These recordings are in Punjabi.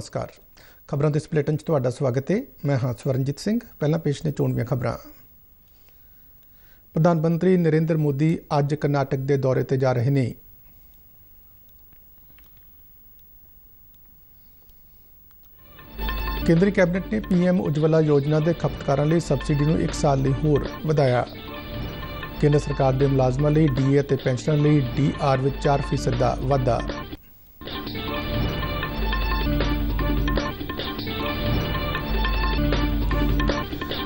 ਨਮਸਕਾਰ ਖਬਰਾਂ ਦੇ ਸਪਲੇਟਨ 'ਚ ਤੁਹਾਡਾ ਸਵਾਗਤ ਹੈ ਮੈਂ ਹਾਂ ਸਵਰਨਜੀਤ ਸਿੰਘ ਪਹਿਲਾਂ ਪੇਸ਼ ਨੇ ਚੋਣਵੀਆਂ ਖਬਰਾਂ ਪ੍ਰਧਾਨ ਮੰਤਰੀ ਨਰਿੰਦਰ ਮੋਦੀ ਅੱਜ ਕਰਨਾਟਕ ਦੇ ਦੌਰੇ ਤੇ ਜਾ ਰਹੇ ਨੇ ਕੇਂਦਰੀ ਕੈਬਨਿਟ ਨੇ ਪੀਐਮ ਉਜਵਲਾ ਯੋਜਨਾ ਦੇ ਖਪਤਕਾਰਾਂ ਲਈ ਸਬਸਿਡੀ ਨੂੰ 1 ਸਾਲ ਲਈ ਹੋਰ ਵਧਾਇਆ ਕੇਂਦਰ ਸਰਕਾਰ ਦੇ ਮੁਲਾਜ਼ਮਾਂ ਲਈ ਡੀਏ ਅਤੇ ਪੈਨਸ਼ਨਰ ਲਈ ਡੀਆਰ ਵਿੱਚ 4% ਦਾ ਵਾਧਾ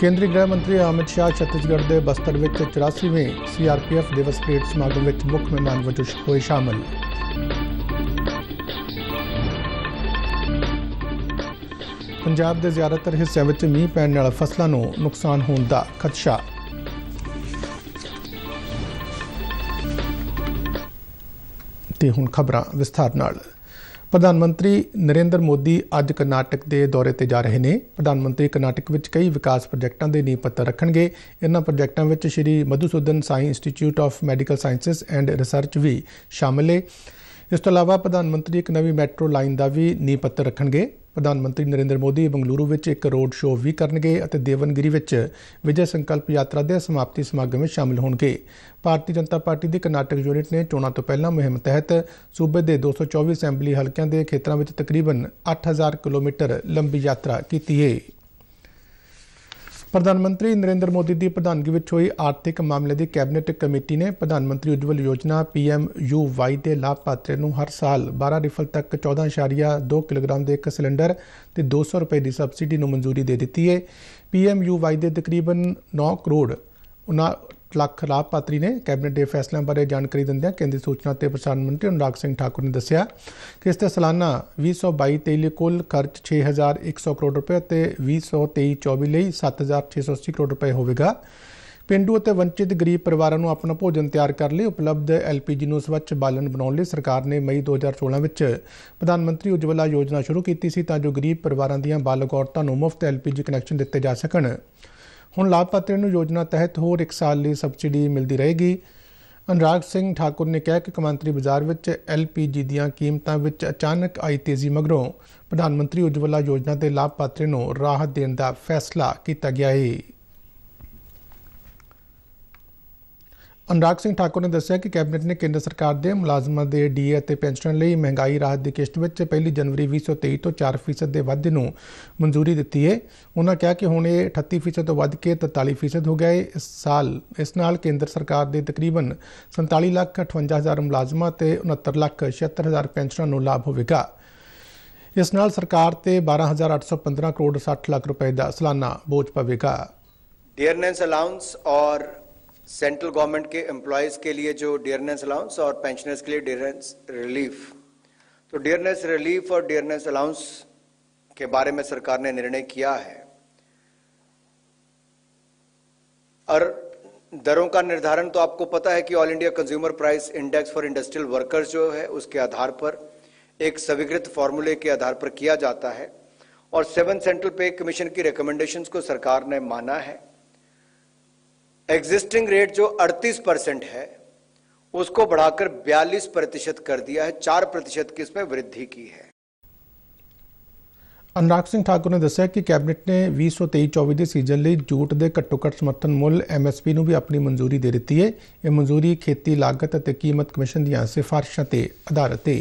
ਕੇਂਦਰੀ ਗ੍ਰਹਿ ਮੰਤਰੀ ਅਮਿਤ ਸ਼ਾਹ ਛੱਤੀਸਗੜ੍ਹ ਦੇ ਬਸਤਰ ਵਿੱਚ 84ਵੇਂ ਸੀਆਰਪੀਐਫ ਦਿਵਸ ਪ੍ਰੇਡ ਸਮਾਗਮ ਵਿੱਚ ਮੁੱਖ ਮਹਿਮਾਨ ਵਜੋਂ ਹੋਏ ਸ਼ਾਮਲ ਪੰਜਾਬ ਦੇ ਜ਼ਿਆਦਾਤਰ ਹਿੱਸਿਆਂ ਵਿੱਚ ਮੀਂਹ ਪੈਣ ਨਾਲ ਫਸਲਾਂ ਨੂੰ ਨੁਕਸਾਨ ਹੋਣ ਦਾ ਖਦਸ਼ਾ ਤੇ ਹੁਣ ਖਬਰਾਂ ਵਿਸਥਾਰ ਨਾਲ ਪ੍ਰਧਾਨ ਮੰਤਰੀ ਨਰਿੰਦਰ ਮੋਦੀ ਅੱਜ ਕਰਨਾਟਕ ਦੇ ਦੌਰੇ ਤੇ ਜਾ ਰਹੇ ਨੇ ਪ੍ਰਧਾਨ ਮੰਤਰੀ ਕਰਨਾਟਕ ਵਿੱਚ ਕਈ ਵਿਕਾਸ ਪ੍ਰੋਜੈਕਟਾਂ ਦੇ ਨੀਂਹ ਪੱਥਰ ਰੱਖਣਗੇ ਇਹਨਾਂ ਪ੍ਰੋਜੈਕਟਾਂ ਵਿੱਚ Shri Madhusudan Science Institute of Medical Sciences and Research ਵੀ ਸ਼ਾਮਲ ਹੈ ਇਸ ਤੋਂ ਇਲਾਵਾ ਪ੍ਰਧਾਨ ਮੰਤਰੀ ਇੱਕ ਨਵੀਂ ਮੈਟਰੋ ਲਾਈਨ ਦਾ ਵੀ ਨੀਂਹ ਪੱਥਰ ਰੱਖਣਗੇ ਪ੍ਰਧਾਨ ਮੰਤਰੀ ਨਰਿੰਦਰ ਮੋਦੀ ਬੰਗਲੁਰੂ ਵਿੱਚ ਇੱਕ ਰੋਡ ਸ਼ੋਅ ਵੀ ਕਰਨਗੇ ਅਤੇ ਦੇਵਨਗਿਰੀ ਵਿੱਚ ਵਿਜੇ ਸੰਕਲਪ ਯਾਤਰਾ ਦੇ ਸਮਾਪਤੀ ਸਮਾਗਮ ਵਿੱਚ ਸ਼ਾਮਲ ਹੋਣਗੇ ਭਾਰਤੀ ਜਨਤਾ ਪਾਰਟੀ ਦੀ ਕਰਨਾਟਕ ਯੂਨਿਟ ਨੇ ਚੋਣਾਂ ਤੋਂ ਪਹਿਲਾਂ ਮੁਹਿੰਮ ਤਹਿਤ ਸੂਬੇ ਦੇ 224 ਅਸੈਂਬਲੀ ਹਲਕਿਆਂ ਦੇ ਖੇਤਰਾਂ ਵਿੱਚ ਤਕਰੀਬਨ 8000 ਕਿਲੋਮੀਟਰ ਲੰਬੀ ਯਾਤਰਾ ਕੀਤੀ ਹੈ ਪ੍ਰਧਾਨ ਮੰਤਰੀ ਨਰਿੰਦਰ ਮੋਦੀ ਦੀ ਪ੍ਰਧਾਨਗੀ ਵਿੱਚ ਹੋਈ ਆਰਥਿਕ ਮਾਮਲੇ ਦੀ ਕੈਬਨਿਟ ਕਮੇਟੀ ਨੇ ਪ੍ਰਧਾਨ ਮੰਤਰੀ ਉਜਵਲ ਯੋਜਨਾ ਪੀਐਮਯੂਵਾਈ ਦੇ ਲਾਭਪਾਤਰੀ ਨੂੰ ਹਰ ਸਾਲ 12 ਰਿਫਲ ਤੱਕ 14.2 ਕਿਲੋਗ੍ਰਾਮ ਦੇ ਇੱਕ ਸਿਲੰਡਰ ਤੇ 200 ਰੁਪਏ ਦੀ ਸਬਸਿਡੀ ਨੂੰ ਮਨਜ਼ੂਰੀ ਦੇ ਦਿੱਤੀ ਹੈ ਪੀਐਮਯੂਵਾਈ ਦੇ ਤਕਰੀਬਨ 9 ਕਰੋੜ ਲੱਖ ਲਾਭਪਾਤਰੀ ਨੇ ਕੈਬਨਿਟ ਦੇ ਫੈਸਲਿਆਂ ਬਾਰੇ ਜਾਣਕਾਰੀ ਦਿੰਦਿਆਂ ਕੇਂਦਰੀ ਸੂਚਨਾ ਤੇ ਪ੍ਰਸਾਰਣ ਮੰਤਰੀ ਅਨੁਰਾਗ ਸਿੰਘ ਠਾਕੁਰ ਨੇ ਦੱਸਿਆ ਕਿ ਇਸ ਤੇ ਸਾਲਾਨਾ 2022-23 ਲਈ ਕੁੱਲ ਖਰਚ 6100 ਕਰੋੜ ਰੁਪਏ ਅਤੇ 2023-24 ਲਈ 7680 ਕਰੋੜ ਰੁਪਏ ਹੋਵੇਗਾ ਪਿੰਡੂ ਅਤੇ ਵੰਚਿਤ ਗਰੀਬ ਪਰਿਵਾਰਾਂ ਨੂੰ ਆਪਣਾ ਭੋਜਨ ਤਿਆਰ ਕਰ ਲਈ ਉਪਲਬਧ ਐਲਪੀਜੀ ਨੂੰ ਸਵੱਛ ਬਾਲਣ ਬਣਾਉਣ ਲਈ ਸਰਕਾਰ ਨੇ ਮਈ 2016 ਵਿੱਚ ਪ੍ਰਧਾਨ ਮੰਤਰੀ ਉਜਵਲਾ ਯੋਜਨਾ ਸ਼ੁਰੂ ਕੀਤੀ ਸੀ ਤਾਂ ਜੋ ਗਰੀਬ ਪਰਿਵਾਰਾਂ ਦੀਆਂ ਬਾਲਗ ਔਰਤਾਂ ਨੂੰ ਮੁਫਤ ਐਲਪੀਜੀ ਕਨੈਕਸ਼ਨ ਦਿੱਤੇ ਜਾ ਸਕਣ ਹੁਣ ਲਾਭਪਾਤਰੀ ਨੂੰ ਯੋਜਨਾ ਤਹਿਤ ਹੋਰ 1 ਸਾਲ ਲਈ ਸਬਸਿਡੀ ਮਿਲਦੀ ਰਹੇਗੀ ਅਨਰਾਗ ਸਿੰਘ ਠਾਕੁਰ ਨੇ ਕਿਹਾ ਕਿ ਕਮੰਤਰੀ ਬਾਜ਼ਾਰ ਵਿੱਚ ਐਲਪੀਜੀ ਦੀਆਂ ਕੀਮਤਾਂ ਵਿੱਚ ਅਚਾਨਕ ਆਈ ਤੇਜ਼ੀ ਮਗਰੋਂ ਪ੍ਰਧਾਨ ਮੰਤਰੀ ਉਜਵਲਾ ਯੋਜਨਾ ਦੇ ਲਾਭਪਾਤਰੀ ਨੂੰ ਰਾਹਤ ਦੇਣ ਦਾ ਫੈਸਲਾ ਕੀਤਾ ਗਿਆ ਹੈ ਅਨਰਾਗ ਸਿੰਘ ਠਾਕੁਰ ਨੇ ਦੱਸਿਆ ਕਿ ਕੈਬਨਿਟ ਨੇ ਕੇਂਦਰ ਸਰਕਾਰ ਦੇ ਮੁਲਾਜ਼ਮਾਂ ਦੇ ਡੀਏ ਅਤੇ ਪੈਨਸ਼ਨ ਲਈ ਮਹਿੰਗਾਈ ਰਾਹਤ ਦੀ ਕਿਸ਼ਤ ਵਿੱਚ 1 ਜਨਵਰੀ 2023 ਤੋਂ 4% ਦੇ ਵਾਧੇ ਨੂੰ ਮਨਜ਼ੂਰੀ ਦਿੱਤੀ ਹੈ ਉਹਨਾਂ ਕਿਹਾ ਕਿ ਹੁਣ ਇਹ 38% ਤੋਂ ਵੱਧ ਕੇ 43% ਹੋ ਗਿਆ ਹੈ ਇਸ ਸਾਲ ਇਸ ਨਾਲ ਕੇਂਦਰ ਸਰਕਾਰ ਦੇ ਤਕਰੀਬਨ 47 ਲੱਖ 58 ਹਜ਼ਾਰ ਮੁਲਾਜ਼ਮਾਂ ਤੇ 69 ਲੱਖ 76 ਹਜ਼ਾਰ ਪੈਨਸ਼ਨਰਾਂ ਨੂੰ ਲਾਭ ਹੋਵੇਗਾ ਇਸ ਨਾਲ ਸਰਕਾਰ ਤੇ 12815 ਕਰੋੜ 60 ਲੱਖ ਰੁਪਏ ਦਾ ਸਾਲਾਨਾ ਬੋਝ ਪਵੇਗਾ ਡੀਅਰਨੈਂਸ ਅਲਾਉਂਸ ਔਰ सेंट्रल गवर्नमेंट के एम्प्लॉयज़ के लिए जो डियरनेस अलाउंस और पेंशनर्स के लिए डियरनेस रिलीफ तो डियरनेस रिलीफ और डियरनेस अलाउंस के बारे में सरकार ने निर्णय किया है और दरों का निर्धारण तो आपको पता है कि all India consumer price index for industrial workers जो है उसके आधार पर एक स्वीकृत फॉर्मूले के आधार पर किया जाता है और सेवन सेंट्रल पे कमीशन की रिकमेंडेशंस को सरकार ने माना है एग्जिस्टिंग रेट जो 38 परसेंट है उसको बढ़ाकर 42 प्रतिशत कर दिया है चार प्रतिशत की इसमें वृद्धि की है ਅਨਰਾਗ ਸਿੰਘ ਠਾਕੁਰ ਨੇ ਦੱਸਿਆ ਕਿ ਕੈਬਨਿਟ ਨੇ 2023-24 ਦੇ ਸੀਜ਼ਨ ਲਈ ਜੂਟ ਦੇ ਘੱਟੋ-ਘੱਟ ਸਮਰਥਨ ਮੁੱਲ ਐਮਐਸਪੀ ਨੂੰ ਵੀ ਆਪਣੀ ਮਨਜ਼ੂਰੀ ਦੇ ਦਿੱਤੀ ਹੈ ਇਹ ਮਨਜ਼ੂਰੀ ਖੇਤੀ ਲਾਗਤ ਅਤੇ ਕੀਮਤ ਕਮਿਸ਼ਨ ਦੀਆਂ ਸਿਫਾਰਿਸ਼ਾਂ ਤੇ ਆਧਾਰਿਤ ਹੈ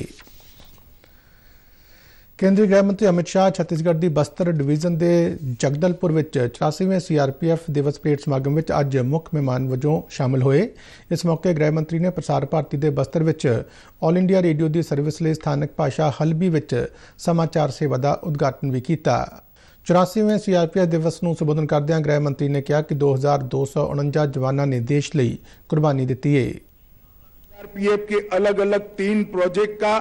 ਕੇਂਦਰੀ ਗ੍ਰਹਿ ਮੰਤਰੀ ਅਮਿਤ ਸ਼ਾਹ ਛੱਤੀਸਗੜ੍ਹ ਦੀ ਬਸਤਰ ਡਿਵੀਜ਼ਨ ਦੇ ਜਗਦਲਪੁਰ ਵਿੱਚ 84ਵੇਂ ਸੀਆਰਪੀਐਫ ਦਿਵਸ ਪਰੇਡ ਸਮਾਗਮ ਵਿੱਚ ਅੱਜ ਮੁੱਖ ਮਹਿਮਾਨ ਵਜੋਂ ਸ਼ਾਮਲ ਹੋਏ ਇਸ ਮੌਕੇ ਗ੍ਰਹਿ ਮੰਤਰੀ ਨੇ ਪ੍ਰਸਾਰ ਭਾਰਤੀ ਦੇ ਬਸਤਰ ਵਿੱਚ 올 ਇੰਡੀਆ ਰੇਡੀਓ ਦੀ ਸਰਵਿਸ ਲਈ ਸਥਾਨਕ ਭਾਸ਼ਾ ਹਲਬੀ ਵਿੱਚ ਸਮਾਚਾਰ ਸੇਵਾ ਦਾ ਉਦਘਾਟਨ ਵੀ ਕੀਤਾ 84ਵੇਂ ਸੀਆਰਪੀਐਫ ਦਿਵਸ ਨੂੰ ਸੰਬੋਧਨ ਕਰਦਿਆਂ ਗ੍ਰਹਿ ਮੰਤਰੀ ਨੇ ਕਿਹਾ ਕਿ 2249 ਜਵਾਨਾਂ ਨੇ ਦੇਸ਼ ਲਈ ਕੁਰਬਾਨੀ ਦਿੱਤੀ ਹੈ ਸੀਆਰਪੀਐਫ ਕੇ ਅਲੱਗ-ਅਲੱਗ 3 ਪ੍ਰੋਜੈਕਟ ਦਾ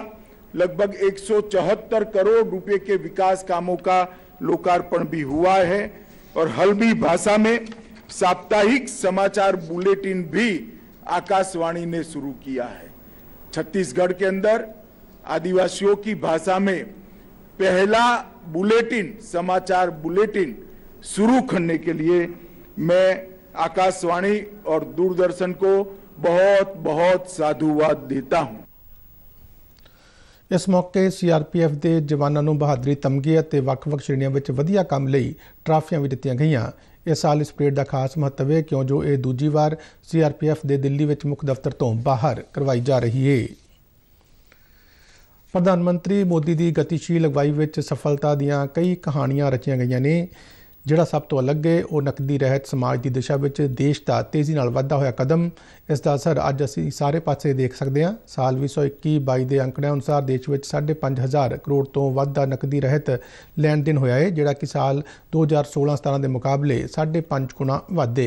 लगभग एक करोड़ रुपए के विकास कामों का लोकार्पण भी हुआ है और हल्बी भाषा में साप्ताहिक समाचार बुलेटिन भी आकाशवाणी ने शुरू किया है छत्तीसगढ़ के अंदर आदिवासियों की भाषा में पहला बुलेटिन समाचार बुलेटिन शुरू करने के लिए मैं आकाशवाणी और दूरदर्शन को बहुत बहुत साधुवाद देता हूं ਇਸ ਮੌਕੇ ਸੀਆਰਪੀਐਫ ਦੇ ਜਵਾਨਾਂ ਨੂੰ ਬਹਾਦਰੀ ਤਮਗੇ ਅਤੇ ਵੱਖ-ਵੱਖ ਸ਼੍ਰੇਣੀਆਂ ਵਿੱਚ ਵਧੀਆ ਕੰਮ ਲਈ ਟਰਾਫੀਆਂ ਵੀ ਦਿੱਤੀਆਂ ਗਈਆਂ ਇਸ ਸਾਲ ਇਸ ਪਰੇਡ ਦਾ ਖਾਸ ਮਹੱਤਵ ਹੈ ਕਿਉਂ ਜੋ ਇਹ ਦੂਜੀ ਵਾਰ ਸੀਆਰਪੀਐਫ ਦੇ ਦਿੱਲੀ ਵਿੱਚ ਮੁੱਖ ਦਫ਼ਤਰ ਤੋਂ ਬਾਹਰ ਕਰਵਾਈ ਜਾ ਰਹੀ ਹੈ ਪ੍ਰਧਾਨ ਮੰਤਰੀ ਮੋਦੀ ਦੀ ਗਤੀਸ਼ੀਲ ਅਗਵਾਈ ਵਿੱਚ ਸਫਲਤਾ ਦੀਆਂ ਕਈ ਕਹਾਣੀਆਂ ਰਚੀਆਂ ਗਈਆਂ ਨੇ ਜਿਹੜਾ ਸਭ ਤੋਂ ਅਲੱਗ ਹੈ ਉਹ ਨਕਦੀ ਰਹਿਤ ਸਮਾਜ ਦੀ ਦਿਸ਼ਾ ਵਿੱਚ ਦੇਸ਼ ਦਾ ਤੇਜ਼ੀ ਨਾਲ ਵਧਦਾ ਹੋਇਆ ਕਦਮ ਇਸ ਦਾ ਅਸਰ ਅੱਜ ਅਸੀਂ ਸਾਰੇ ਪਾਸੇ ਦੇਖ ਸਕਦੇ ਹਾਂ ਸਾਲ 2021-22 ਦੇ ਅੰਕੜਿਆਂ ਅਨੁਸਾਰ ਦੇਸ਼ ਵਿੱਚ 5.5000 ਕਰੋੜ ਤੋਂ ਵੱਧ ਦਾ ਨਕਦੀ ਰਹਿਤ ਲੈਣ ਦੇਣ ਹੋਇਆ ਹੈ ਜਿਹੜਾ ਕਿ ਸਾਲ 2016-17 ਦੇ ਮੁਕਾਬਲੇ 5.5 ਗੁਣਾ ਵਧੇ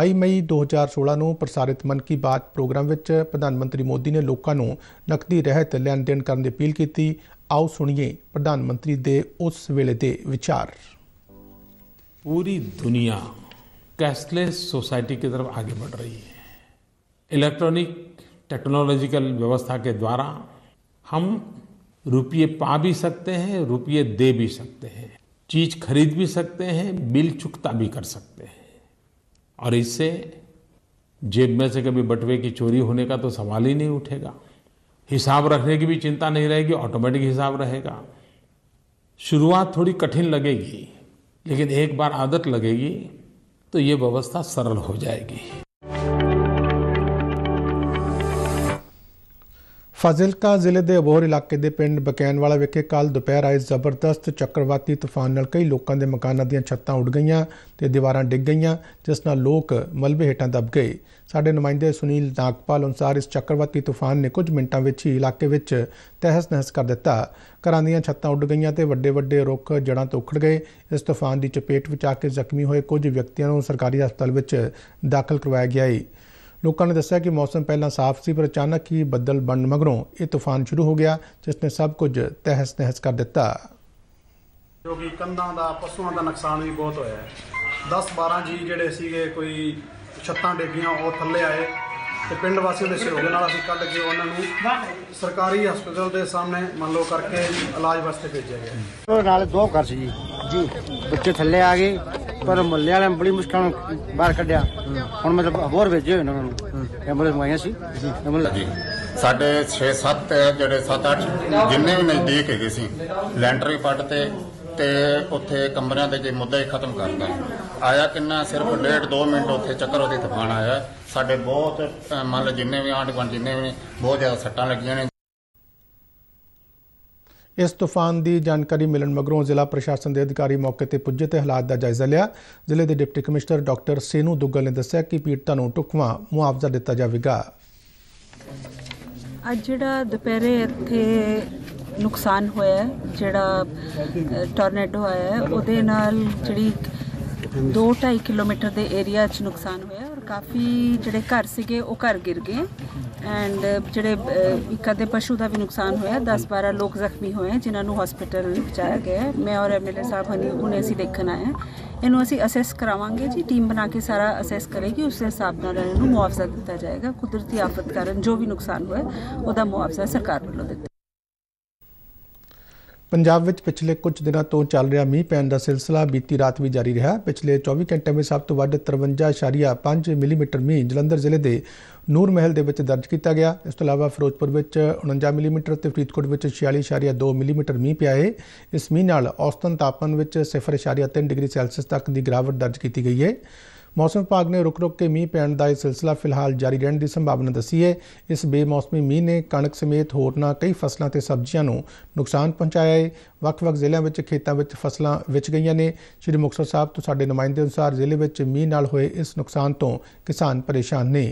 22 ਮਈ 2016 ਨੂੰ ਪ੍ਰਸਾਰਿਤ ਮਨ ਕੀ ਬਾਤ ਪ੍ਰੋਗਰਾਮ ਵਿੱਚ ਪ੍ਰਧਾਨ ਮੰਤਰੀ ਮੋਦੀ ਨੇ ਲੋਕਾਂ ਨੂੰ ਨਕਦੀ ਰਹਿਤ ਲੈਣ ਦੇਣ ਕਰਨ ਦੀ ਅਪੀਲ ਕੀਤੀ ਆਓ ਸੁਣੀਏ ਪ੍ਰਧਾਨ ਮੰਤਰੀ ਦੇ ਉਸ ਵੇਲੇ ਦੇ ਵਿਚਾਰ पूरी दुनिया कैशलेस सोसाइटी की तरफ आगे बढ़ रही है इलेक्ट्रॉनिक टेक्नोलॉजिकल व्यवस्था के द्वारा हम रुपये पा भी सकते हैं रुपये दे भी सकते हैं चीज खरीद भी सकते हैं बिल चुकता भी कर सकते हैं और इससे जेब में से कभी बटवे की चोरी होने का तो सवाल ही नहीं उठेगा हिसाब रखने की भी चिंता नहीं रहेगी ऑटोमेटिक हिसाब रहेगा शुरुआत थोड़ी कठिन लगेगी लेकिन एक बार आदत लगेगी तो ये व्यवस्था सरल हो जाएगी ਫਾਜ਼ਿਲਕਾ ਜ਼ਿਲ੍ਹੇ ਦੇ ਅਬੋਹਰ ਇਲਾਕੇ ਦੇ ਪਿੰਡ ਬਕੈਨਵਾਲਾ ਵਿਖੇ ਕੱਲ ਦੁਪਹਿਰ ਆਏ ਜ਼ਬਰਦਸਤ ਚੱਕਰਵਾਤੀ ਤੂਫਾਨ ਨਾਲ ਕਈ ਲੋਕਾਂ ਦੇ ਮਕਾਨਾਂ ਦੀਆਂ ਛੱਤਾਂ ਉੱਡ ਗਈਆਂ ਤੇ ਦੀਵਾਰਾਂ ਡਿੱਗ ਗਈਆਂ ਜਿਸ ਨਾਲ ਲੋਕ ਮਲਬੇ ਹੇਠਾਂ ਦਬ ਗਏ ਸਾਡੇ ਨੁਮਾਇੰਦੇ ਸੁਨੀਲ ਨਾਗਪਾਲ ਅਨੁਸਾਰ ਇਸ ਚੱਕਰਵਾਤੀ ਤੂਫਾਨ ਨੇ ਕੁਝ ਮਿੰਟਾਂ ਵਿੱਚ ਹੀ ਇਲਾਕੇ ਵਿੱਚ ਤਹਿਸ ਨਹਿਸ ਕਰ ਦਿੱਤਾ ਘਰਾਂ ਦੀਆਂ ਛੱਤਾਂ ਉੱਡ ਗਈਆਂ ਤੇ ਵੱਡੇ ਵੱਡੇ ਰੁੱਖ ਜੜਾਂ ਤੋਂ ਉਖੜ ਗਏ ਇਸ ਤੂਫਾਨ ਦੀ ਚਪੇਟ ਵਿੱਚ ਆ ਕੇ ਜ਼ਖਮੀ ਹੋਏ ਕੁਝ ਵਿਅਕਤੀਆਂ ਨੂੰ ਸਰਕਾਰੀ ਹਸਪਤਾਲ ਵਿੱਚ ਦਾਖਲ ਕਰਵਾਇਆ ਗਿਆ ਹੈ ਲੋਕਾਂ ਨੇ ਦੱਸਿਆ ਕਿ ਮੌਸਮ ਪਹਿਲਾਂ ਸਾਫ਼ ਸੀ ਪਰ ਅਚਾਨਕ ਹੀ ਬੱਦਲ ਬਣਨ ਮਗਰੋਂ ਇਹ ਤੂਫਾਨ ਸ਼ੁਰੂ ਹੋ ਗਿਆ ਜਿਸ ਨੇ ਸਭ ਕੁਝ ਤਹਿਸ-ਨਹਿਸ ਕਰ ਦਿੱਤਾ ਜੋ ਕਿ ਕੰਧਾਂ ਦਾ ਪਸ਼ੂਆਂ ਦਾ ਨੁਕਸਾਨ ਵੀ ਬਹੁਤ ਹੋਇਆ ਹੈ 10-12 ਜੀ ਜਿਹੜੇ ਸੀਗੇ ਕੋਈ ਛੱਤਾਂ ਡੇਗੀਆਂ ਉਹ ਥੱਲੇ ਆਏ ਤੇ ਪਿੰਡ ਵਾਸੀਆਂ ਦੇ ਸਹਿਯੋਗ ਨਾਲ ਅਸੀਂ ਕੱਢ ਕੇ ਉਹਨਾਂ ਨੂੰ ਸਰਕਾਰੀ ਹਸਪਤਾਲ ਦੇ ਸਾਹਮਣੇ ਮੰਨ ਲਓ ਕਰਕੇ ਇਲਾਜ ਵਾਸਤੇ ਭੇਜਿਆ ਗਿਆ ਉਹ ਨਾਲ ਦੋ ਘਰ ਸੀ ਜੀ ਜੀ ਬੱਚੇ ਥੱਲੇ ਆ ਗਏ ਪਰ ਮੱਲੇ ਨੇ ਬੜੀ ਮੁਸ਼ਕਲ ਨਾਲ ਬਾਹਰ ਕੱਢਿਆ ਹੁਣ ਮਤਲਬ ਹੋਰ ਵੇਚੇ ਹੋਏ ਨੇ ਉਹਨਾਂ ਨੂੰ ਐਂਬੂਲੈਂਸ ਮੰਗਾਈਆਂ ਸੀ ਸਾਡੇ 6-7 ਜਿਹੜੇ 7-8 ਜਿੰਨੇ ਵੀ ਨਜ਼ਦੀਕ ਹੈਗੇ ਸੀ ਲੈਂਟਰੀ ਪੱਟ ਤੇ ਤੇ ਉੱਥੇ ਕਮਰਿਆਂ ਦੇ ਜੇ ਮੁੱਦੇ ਖਤਮ ਕਰਦਾ ਆਇਆ ਕਿੰਨਾ ਸਿਰਫ ਡੇਢ 2 ਮਿੰਟ ਉੱਥੇ ਚੱਕਰ ਉਹਦੇ ਤਫਾਨ ਆਇਆ ਸਾਡੇ ਬਹੁਤ ਮੰਨ ਲਓ ਜਿੰਨੇ ਵੀ ਆਂਡ ਗੁਆਂਢ ਜਿੰਨੇ ਵੀ ਬਹੁਤ ਜ਼ਿਆਦਾ ਸੱਟਾਂ ਲੱਗੀਆਂ ਨੇ ਇਸ ਤੂਫਾਨ ਦੀ ਜਾਣਕਾਰੀ ਮਿਲਣ ਮਗਰੋਂ ਜ਼ਿਲ੍ਹਾ ਪ੍ਰਸ਼ਾਸਨ ਦੇ ਅਧਿਕਾਰੀ ਮੌਕੇ ਤੇ ਪੁੱਜੇ ਤੇ ਹਾਲਾਤ ਦਾ ਜਾਇਜ਼ਾ ਲਿਆ ਜ਼ਿਲ੍ਹੇ ਦੇ deputy commissioner doctor Senu Duggal ਨੇ ਦੱਸਿਆ ਕਿ ਪੀੜਤਾਂ ਨੂੰ ਟੁਕਵਾ ਮੁਆਵਜ਼ਾ ਦਿੱਤਾ ਜਾਵੇਗਾ ਅੱਜ ਜਿਹੜਾ ਦੁਪਹਿਰੇ ਇੱਥੇ ਨੁਕਸਾਨ ਹੋਇਆ ਜਿਹੜਾ ਟੋਰਨੇਡੋ ਆਇਆ ਉਹਦੇ ਨਾਲ ਜਿਹੜੀ 2.5 ਕਿਲੋਮੀਟਰ ਦੇ ਏਰੀਆ 'ਚ ਨੁਕਸਾਨ ਹੋਇਆ ਕਾਫੀ ਜਿਹੜੇ ਘਰ ਸੀਗੇ ਉਹ ਘਰ ਗਿਰ ਗਏ ਐਂਡ ਜਿਹੜੇ ਇੱਕ ਅਦੇ ਪਸ਼ੂ ਦਾ ਵੀ ਨੁਕਸਾਨ ਹੋਇਆ 10-12 ਲੋਕ ਜ਼ਖਮੀ ਹੋਏ ਜਿਨ੍ਹਾਂ ਨੂੰ ਹਸਪੀਟਲ ਪਹੁੰਚਾਇਆ ਗਿਆ ਮੈਂ ਔਰ ਐਮਐਲਏ ਸਾਹਿਬ ਹਨੀ ਉਹਨੇ ਅਸੀਂ ਦੇਖਣ ਹੈ ਇਹਨੂੰ ਅਸੀਂ ਅਸੈਸ ਕਰਾਵਾਂਗੇ ਜੀ ਟੀਮ ਬਣਾ ਕੇ ਸਾਰਾ ਅਸੈਸ ਕਰੇਗੀ ਉਸ ਦੇ ਹਿਸਾਬ ਨਾਲ ਇਹਨੂੰ ਮੁਆਵਜ਼ਾ ਦਿੱਤਾ ਜਾਏਗਾ ਕੁਦਰਤੀ ਆਫਤ ਕਾਰਨ ਜੋ ਵੀ ਨੁਕਸਾਨ ਹੋਇਆ ਉਹਦਾ ਮੁਆਵਜ਼ਾ ਸਰਕਾਰ ਵੱਲੋਂ ਦਿੱਤਾ ਪੰਜਾਬ ਵਿੱਚ ਪਿਛਲੇ ਕੁਝ ਦਿਨਾਂ ਤੋਂ ਚੱਲ ਰਿਹਾ ਮੀਂਹ ਪੈਣ ਦਾ ਸਿਲਸਿਲਾ ਬੀਤੀ ਰਾਤ ਵੀ ਜਾਰੀ ਰਿਹਾ ਪਿਛਲੇ 24 ਘੰਟਿਆਂ ਵਿੱਚ ਸਭ ਤੋਂ ਵੱਧ 53.5 ਮਿਲੀਮੀਟਰ ਮੀਂਹ ਜਲੰਧਰ ਜ਼ਿਲ੍ਹੇ ਦੇ ਨੂਰ ਮਹਿਲ ਦੇ ਵਿੱਚ ਦਰਜ ਕੀਤਾ ਗਿਆ ਇਸ ਤੋਂ ਇਲਾਵਾ ਫਿਰੋਜ਼ਪੁਰ ਵਿੱਚ 49 ਮਿਲੀਮੀਟਰ ਤੇ ਫਰੀਦਕੋਟ ਵਿੱਚ 46.2 ਮਿਲੀਮੀਟਰ ਮੀਂਹ ਪਿਆ ਹੈ ਇਸ ਮੀਂਹ ਨਾਲ ਔਸਤਨ ਤਾਪਮਾਨ ਵਿੱਚ 0.3 ਡਿਗਰੀ ਸੈਲਸੀਅਸ ਤੱਕ ਦੀ ਗਿਰਾਵਟ ਦਰਜ ਕੀਤੀ ਗਈ ਹੈ ਮੌਸਮ ਵਿਭਾਗ ਨੇ ਰੁਕ-ਰੁਕ ਕੇ ਮੀਂਹ ਪੈਣ ਦਾ ਇਹ ਸਿਲਸਿਲਾ ਫਿਲਹਾਲ ਜਾਰੀ ਰਹਿਣ ਦੀ ਸੰਭਾਵਨਾ ਦੱਸੀ ਹੈ ਇਸ ਬੇਮੌਸਮੀ ਮੀਂਹ ਨੇ ਕਣਕ ਸਮੇਤ ਹੋਰਨਾਂ ਕਈ ਫਸਲਾਂ ਤੇ ਸਬਜ਼ੀਆਂ ਨੂੰ ਨੁਕਸਾਨ ਪਹੁੰਚਾਇਆ ਹੈ ਵੱਖ-ਵੱਖ ਜ਼ਿਲ੍ਹਿਆਂ ਵਿੱਚ ਖੇਤਾਂ ਵਿੱਚ ਫਸਲਾਂ ਵਿਚ ਗਈਆਂ ਨੇ ਸ਼੍ਰੀ ਮੁਖਸਰ ਸਾਹਿਬ ਤੋਂ ਸਾਡੇ ਨੁਮਾਇੰਦੇ ਅਨੁਸਾਰ ਜ਼ਿਲ੍ਹੇ ਵਿੱਚ ਮੀਂਹ ਨਾਲ ਹੋਏ ਇਸ ਨੁਕਸਾਨ ਤੋਂ ਕਿਸਾਨ ਪਰੇਸ਼ਾਨ ਨੇ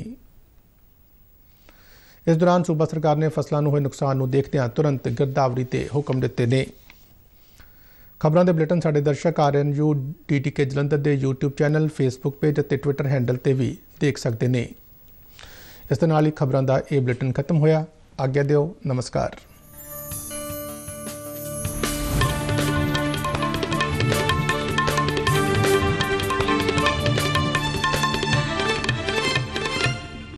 ਇਸ ਦੌਰਾਨ ਸੂਬਾ ਸਰਕਾਰ ਨੇ ਫਸਲਾਂ ਨੂੰ ਹੋਏ ਨੁਕਸਾਨ ਨੂੰ ਦੇਖਦਿਆਂ ਤੁਰੰਤ ਗਿਰਦਾਵਰੀ ਤੇ ਹੁਕਮ ਦਿੱਤੇ ਨੇ ਖਬਰਾਂ ਦੇ ਬੁਲੇਟਿਨ ਸਾਡੇ ਦਰਸ਼ਕ ਆਰਐਨਯੂ ਡੀਟੀਕੇ ਜਲੰਧਰ ਦੇ YouTube ਚੈਨਲ Facebook ਪੇਜ ਅਤੇ Twitter ਹੈਂਡਲ ਤੇ ਵੀ ਦੇਖ ਸਕਦੇ ਨੇ ਇਸ ਦੇ ਨਾਲ ਹੀ ਖਬਰਾਂ ਦਾ ਇਹ ਬੁਲੇਟਿਨ ਖਤਮ ਹੋਇਆ ਅੱਗੇ ਦਿਓ ਨਮਸਕਾਰ